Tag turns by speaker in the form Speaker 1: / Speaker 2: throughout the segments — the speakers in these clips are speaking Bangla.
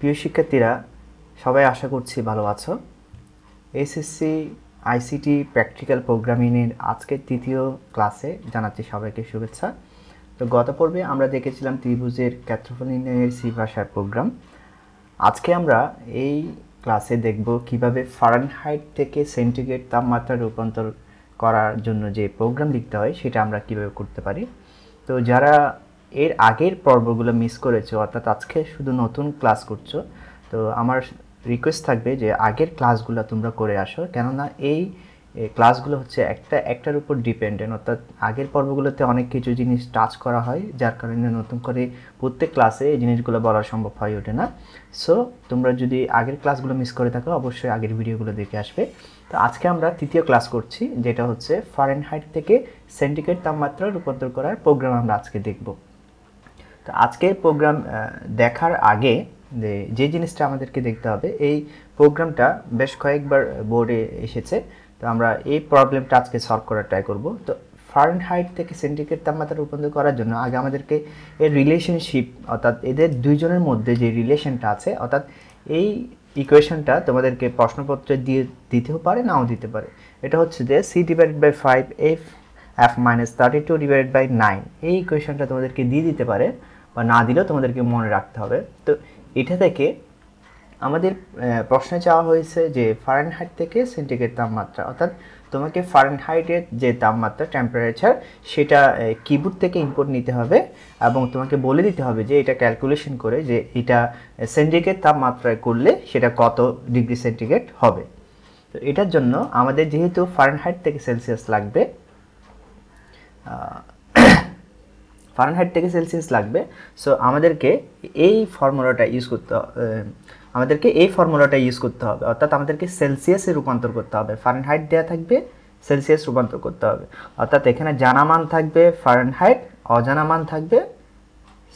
Speaker 1: প্রিয় শিক্ষার্থীরা সবাই আশা করছি ভালো আছো এসএসসি আইসিটি প্র্যাকটিক্যাল প্রোগ্রামিংয়ের আজকের তৃতীয় ক্লাসে জানাচ্ছি সবাইকে শুভেচ্ছা তো গত পর্বে আমরা দেখেছিলাম ত্রিভুজের ক্ষেত্রফল নির্ণয়ের সি ভাষার প্রোগ্রাম আজকে আমরা এই ক্লাসে দেখব কিভাবে ফারেনহাইট থেকে সেন্টিগ্রেড তাপমাত্রা রূপান্তর করার জন্য যে প্রোগ্রাম লিখতে হয় সেটা আমরা কিভাবে করতে পারি তো যারা এর আগের পর্বগুলো মিস করেছো অর্থাৎ আজকে শুধু নতুন ক্লাস করছো তো আমার রিকোয়েস্ট থাকবে যে আগের ক্লাসগুলো তোমরা করে আসো কেননা এই ক্লাসগুলো হচ্ছে একটা একটার উপর ডিপেন্ডেন্ট অর্থাৎ আগের পর্বগুলোতে অনেক কিছু জিনিস টাচ করা হয় যার কারণে নতুন করে প্রত্যেক ক্লাসে এই জিনিসগুলো বলা সম্ভব হয়ে ওঠে না সো তোমরা যদি আগের ক্লাসগুলো মিস করে থাকো অবশ্যই আগের ভিডিওগুলো দেখে আসবে তো আজকে আমরা তৃতীয় ক্লাস করছি যেটা হচ্ছে ফরেন হাইট থেকে সেন্টিগ্রেড তাপমাত্রা রূপান্তর করার প্রোগ্রাম আমরা আজকে দেখবো তো আজকের প্রোগ্রাম দেখার আগে যে জিনিসটা আমাদেরকে দেখতে হবে এই প্রোগ্রামটা বেশ কয়েকবার বোর্ডে এসেছে তো আমরা এই প্রবলেমটা আজকে সলভ করার ট্রাই করব তো হাইট থেকে সেন্টিগ্রেড তাপমাত্রা রূপান্তর করার জন্য আগে আমাদেরকে এর রিলেশনশিপ অর্থাৎ এদের দুইজনের মধ্যে যে রিলেশনটা আছে অর্থাৎ এই ইকুয়েশনটা তোমাদেরকে প্রশ্নপত্রে দিয়ে দিতেও পারে নাও দিতে পারে এটা হচ্ছে যে C divided by five F F minus thirty two divide by nine এই ইকুয়েশনটা তোমাদেরকে দিয়ে দিতে পারে বা না দিলেও তোমাদেরকে মনে রাখতে হবে তো এটা থেকে আমাদের প্রশ্নে চাওয়া হয়েছে যে ফারেন হাইট থেকে সেন্টিগ্রেড তাপমাত্রা অর্থাৎ তোমাকে ফারেন হাইটের যে তাপমাত্রা টেম্পারেচার সেটা কিবোর্ড থেকে ইনপুট নিতে হবে এবং তোমাকে বলে দিতে হবে যে এটা ক্যালকুলেশন করে যে এটা সেন্টিগ্রেড তাপমাত্রায় করলে সেটা কত ডিগ্রি সেন্টিগ্রেড হবে তো এটার জন্য আমাদের যেহেতু ফারেন হাইট থেকে সেলসিয়াস লাগবে ফারেনহাইট থেকে সেলসিয়াস লাগবে সো আমাদেরকে এই ফর্মুলাটা ইউজ করতে আমাদেরকে এই ফর্মুলাটা ইউজ করতে হবে অর্থাৎ আমাদেরকে সেলসিয়াসে রূপান্তর করতে হবে ফারেনহাইট দেওয়া থাকবে সেলসিয়াস রূপান্তর করতে হবে অর্থাৎ এখানে জানা মান থাকবে ফারেনহাইট অজানা মান থাকবে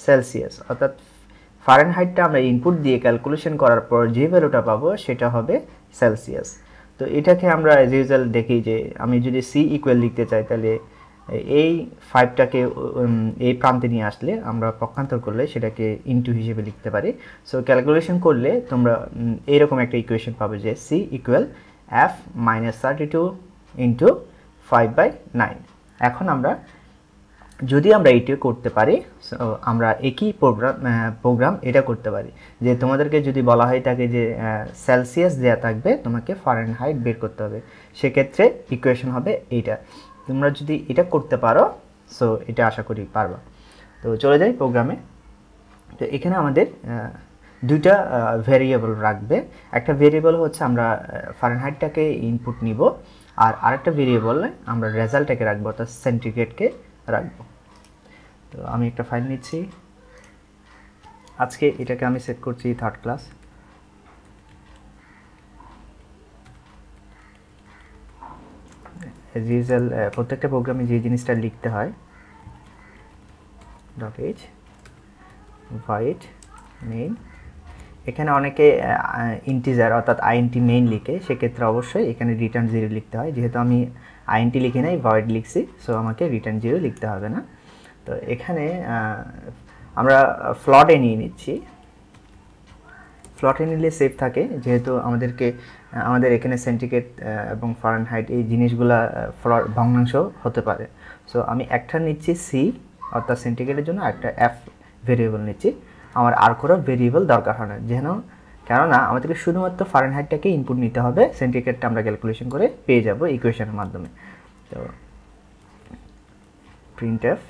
Speaker 1: সেলসিয়াস অর্থাৎ ফারেনহাইটটা আমরা ইনপুট দিয়ে ক্যালকুলেশন করার পর যে ভ্যালুটা পাবো সেটা হবে সেলসিয়াস তো এটাকে আমরা এজ ইউজাল দেখি যে আমি যদি সি ইকুয়াল লিখতে চাই তাহলে এই ফাইভটাকে এই প্রান্তে নিয়ে আসলে আমরা পক্ষান্তর করলে সেটাকে ইনটু হিসেবে লিখতে পারি সো ক্যালকুলেশন করলে তোমরা এইরকম একটা ইকুয়েশন পাবে যে C equal F minus thirty two into five by nine এখন আমরা যদি আমরা এটিও করতে পারি আমরা একই প্রোগ্রাম প্রোগ্রাম এটা করতে পারি যে তোমাদেরকে যদি বলা হয় তাকে যে সেলসিয়াস দেওয়া থাকবে তোমাকে ফরেন হাইট বের করতে হবে সেক্ষেত্রে ইকুয়েশন হবে এইটা তোমরা যদি এটা করতে পারো সো এটা আশা করি পারবা তো চলে যাই প্রোগ্রামে তো এখানে আমাদের দুইটা ভেরিয়েবল রাখবে একটা ভেরিয়েবল হচ্ছে আমরা ফারেনহাইটটাকে ইনপুট নিব আর আরেকটা ভেরিয়েবলে আমরা রেজাল্টটাকে রাখবো অর্থাৎ সেন্টিগ্রেডকে রাখবো তো আমি একটা ফাইল নিচ্ছি আজকে এটাকে আমি সেট করছি থার্ড ক্লাস রিজাল uh, প্রত্যেকটা প্রোগ্রামে যে জিনিসটা লিখতে হয় ডট এইচ ভাইট মেইন এখানে অনেকে ইন্টিজার অর্থাৎ আইএনটি মেইন লিখে সেক্ষেত্রে অবশ্যই এখানে রিটার্ন জিরো লিখতে হয় যেহেতু আমি আইএনটি লিখি নাই ভয়েড লিখছি সো আমাকে রিটার্ন জিরো লিখতে হবে না তো এখানে আমরা ফ্লটে নিয়ে নিচ্ছি ফ্লটে নিলে সেফ থাকে যেহেতু আমাদেরকে আমাদের এখানে সেন্টিকেট এবং ফারেনহাইট এই জিনিসগুলা ভগ্নাংশ হতে পারে সো আমি একটা নিচ্ছি সি অর্থাৎ সেন্টিগ্রেডের জন্য একটা এফ ভেরিয়েবল নিচ্ছি আমার আর কোনো ভেরিয়েবল দরকার হয় না যেন কেননা আমাদেরকে শুধুমাত্র ফারেনহাইটটাকে ইনপুট নিতে হবে সেন্টিগ্রেডটা আমরা ক্যালকুলেশন করে পেয়ে যাব ইকুয়েশনের মাধ্যমে তো প্রিন্ট এফ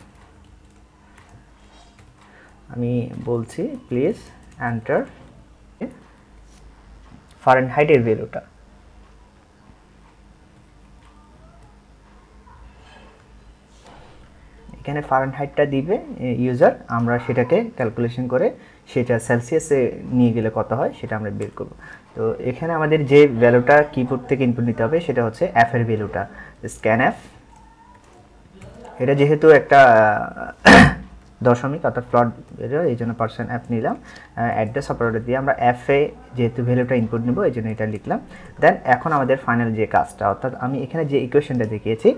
Speaker 1: আমি বলছি প্লিজ এন্টার ফারেনহাইটের ভ্যালুটা এখানে ফারেনহাইটটা দিবে ইউজার আমরা সেটাকে ক্যালকুলেশন করে সেটা সেলসিয়াসে নিয়ে গেলে কত হয় সেটা আমরা বের করব তো এখানে আমাদের যে ভ্যালুটা কিবোর্ড থেকে ইনপুট নিতে হবে সেটা হচ্ছে অ্যাপের ভ্যালুটা স্ক্যান অ্যাপ এটা যেহেতু একটা দশমিক অর্থাৎ প্লট এই জন্য পার্সেন্ট অ্যাপ নিলাম অ্যাড্রেস অপারেটর দিয়ে আমরা অ্যাপে যেহেতু ভ্যালুটা ইনপুট নিব এই জন্য এটা লিখলাম দেন এখন আমাদের ফাইনাল যে কাজটা অর্থাৎ আমি এখানে যে ইকুয়েশনটা দেখিয়েছি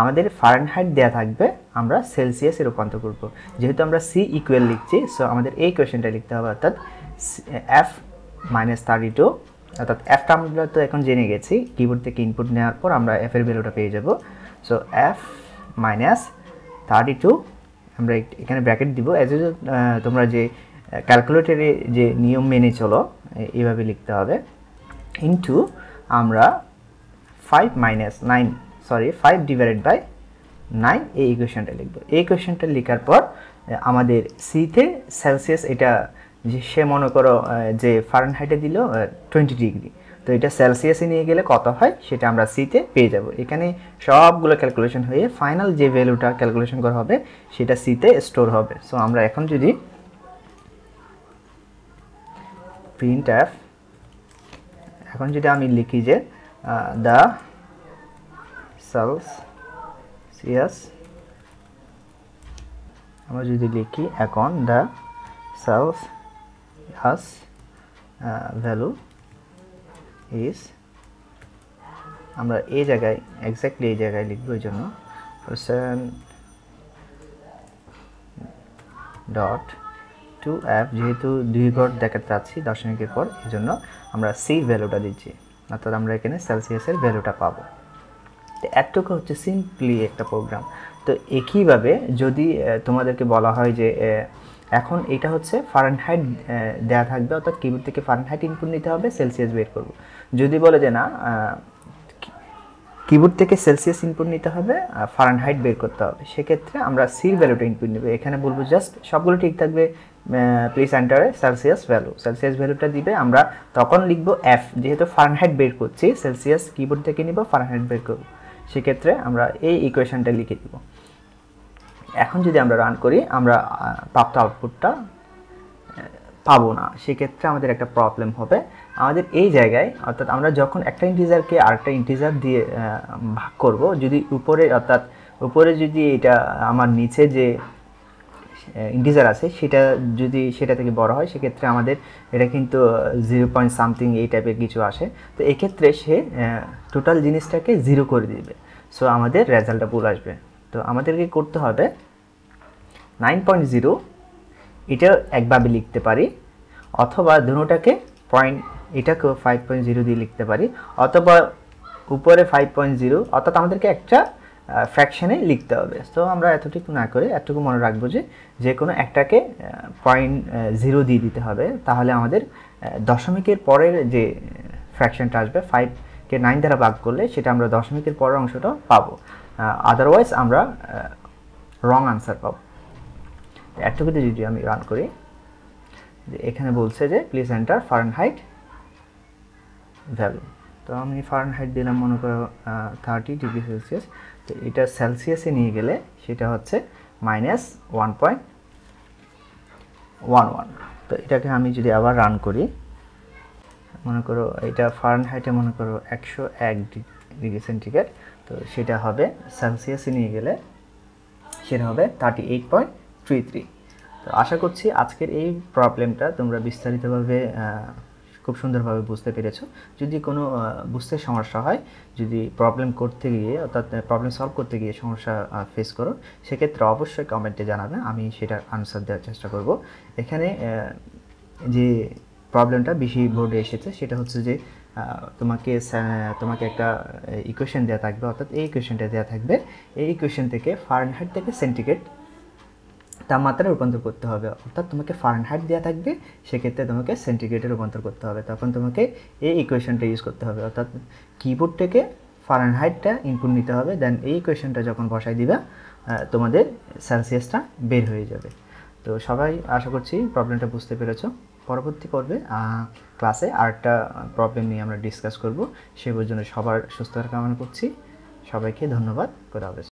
Speaker 1: আমাদের ফারেনহাইট দেওয়া থাকবে আমরা সেলসিয়াসে রূপান্তর করব যেহেতু আমরা সি ইকুয়েল লিখছি সো আমাদের এই ইকুয়েশনটা লিখতে হবে অর্থাৎ এফ মাইনাস থার্টি টু অর্থাৎ এফটা আমরা তো এখন জেনে গেছি কিবোর্ড থেকে ইনপুট নেওয়ার পর আমরা এফের ভ্যালুটা পেয়ে যাব so F minus thirty two আমরা এখানে ব্র্যাকেট দিব অ্যাজ ইউজ তোমরা যে ক্যালকুলেটারে যে নিয়ম মেনে চলো এইভাবে লিখতে হবে ইনটু আমরা five minus nine sorry five divided by nine এই ইকুয়েশনটা লিখবো এই ইকুয়েশনটা লেখার পর আমাদের সিতে সেলসিয়াস এটা যে সে মনে করো যে ফারেনহাইটে দিল টোয়েন্টি ডিগ্রি তো এটা সেলসিয়াসে নিয়ে গেলে কত হয় সেটা আমরা সিতে পেয়ে যাব এখানে সবগুলো ক্যালকুলেশন হয়ে ফাইনাল যে ভ্যালুটা ক্যালকুলেশন করা হবে সেটা সিতে স্টোর হবে সো আমরা এখন যদি প্রিন্ট অ্যাপ এখন যদি আমি লিখি যে দ্য সেলস সিয়াস আমরা যদি লিখি এখন দ্য সেলস ভ্যালু is আমরা এই জায়গায় এক্স্যাক্টলি এই জায়গায় লিখব এই জন্য হোসেন ডট টু অ্যাপ যেহেতু দুই ঘর দেখাতে চাচ্ছি দশমিকের পর এই জন্য আমরা সি ভ্যালুটা দিচ্ছি অর্থাৎ আমরা এখানে সেলসিয়াসের ভ্যালুটা পাবো তো এতটুকু হচ্ছে সিম্পলি একটা প্রোগ্রাম তো একইভাবে যদি তোমাদেরকে বলা হয় যে এখন এটা হচ্ছে ফারেনহাইট দেওয়া থাকবে অর্থাৎ কিবোর্ড থেকে ফারেনহাইট ইনপুট নিতে হবে সেলসিয়াস বের করব যদি বলে যে না কিবোর্ড থেকে সেলসিয়াস ইনপুট নিতে হবে আর ফারেনহাইট বের করতে হবে সেক্ষেত্রে আমরা সির ভ্যালুটা ইনপুট নেব এখানে বলবো জাস্ট সবগুলো ঠিক থাকবে প্লিজ এন্টারে সেলসিয়াস ভ্যালু সেলসিয়াস ভ্যালুটা দিবে আমরা তখন লিখবো এফ যেহেতু ফারেনহাইট বের করছি সেলসিয়াস কিবোর্ড থেকে নিব ফারেনহাইট বের করব সেক্ষেত্রে আমরা এই ইকুয়েশানটা লিখে দিব এখন যদি আমরা রান করি আমরা প্রাপ্ত আউটপুটটা পাবো না সেক্ষেত্রে আমাদের একটা প্রবলেম হবে আমাদের এই জায়গায় অর্থাৎ আমরা যখন একটা ইন্টিজারকে আরেকটা ইন্টিজার দিয়ে ভাগ করব যদি উপরে অর্থাৎ উপরে যদি এটা আমার নিচে যে ইন্টিজার আছে সেটা যদি সেটা থেকে বড় হয় সেক্ষেত্রে আমাদের এটা কিন্তু জিরো পয়েন্ট সামথিং এই টাইপের কিছু আসে তো এক্ষেত্রে সে টোটাল জিনিসটাকে জিরো করে দিবে সো আমাদের রেজাল্টটা ভুল আসবে তো আমাদেরকে করতে হবে নাইন পয়েন্ট জিরো এটাও একভাবে লিখতে পারি অথবা দুটাকে পয়েন্ট এটাকেও ফাইভ পয়েন্ট জিরো দিয়ে লিখতে পারি অথবা উপরে ফাইভ পয়েন্ট জিরো অর্থাৎ আমাদেরকে একটা ফ্র্যাকশানে লিখতে হবে তো আমরা এতটুকু না করে এতটুকু মনে রাখবো যে যে কোনো একটাকে পয়েন্ট জিরো দিয়ে দিতে হবে তাহলে আমাদের দশমিকের পরের যে ফ্র্যাকশানটা আসবে ফাইভকে নাইন দ্বারা ভাগ করলে সেটা আমরা দশমিকের পরের অংশটা পাবো আদারওয়াইজ আমরা রং আনসার পাবো এতটুকুতে যদি আমি রান করি যে এখানে বলছে যে প্লিজ এন্টার হাইট ভ্যালু তো আমি ফারেন হাইট দিলাম মনে করো থার্টি ডিগ্রি সেলসিয়াস তো এটা সেলসিয়াসে নিয়ে গেলে সেটা হচ্ছে minus one point one one তো এটাকে আমি যদি আবার রান করি মনে করো এটা ফারেন হাইটে মনে করো একশো এক ডিগ্রি সেন্টিগ্রেড তো সেটা হবে সেলসিয়াসে নিয়ে গেলে সেটা হবে thirty eight point three three তো আশা করছি আজকের এই প্রবলেমটা তোমরা বিস্তারিতভাবে খুব সুন্দরভাবে বুঝতে পেরেছ যদি কোনো বুঝতে সমস্যা হয় যদি প্রবলেম করতে গিয়ে অর্থাৎ প্রবলেম সলভ করতে গিয়ে সমস্যা ফেস করো সেক্ষেত্রে অবশ্যই কমেন্টে জানাবে আমি সেটার আনসার দেওয়ার চেষ্টা করব এখানে যে প্রবলেমটা বেশি বোর্ডে এসেছে সেটা হচ্ছে যে তোমাকে তোমাকে একটা ইকুয়েশন দেওয়া থাকবে অর্থাৎ এই ইকুয়েশনটা দেওয়া থাকবে এই ইকুয়েশন থেকে ফারেনহাইট থেকে সেন্টিগ্রেড তাপমাত্রায় রূপান্তর করতে হবে অর্থাৎ তোমাকে ফারেনহাইট দেওয়া থাকবে সেক্ষেত্রে তোমাকে সেন্টিগ্রেডে রূপান্তর করতে হবে তখন তোমাকে এই ইকুয়েশনটা ইউজ করতে হবে অর্থাৎ কিবোর্ড থেকে ফারেনহাইটটা ইনপুট নিতে হবে দেন এই ইকুয়েশনটা যখন বসাই দিবে তোমাদের সেলসিয়াসটা বের হয়ে যাবে তো সবাই আশা করছি প্রবলেমটা বুঝতে পেরেছো পরবর্তী পর্বে ক্লাসে আরেকটা প্রবলেম নিয়ে আমরা ডিসকাস করব সে পর্যন্ত সবার সুস্থতার কামনা করছি সবাইকে ধন্যবাদ করা হবে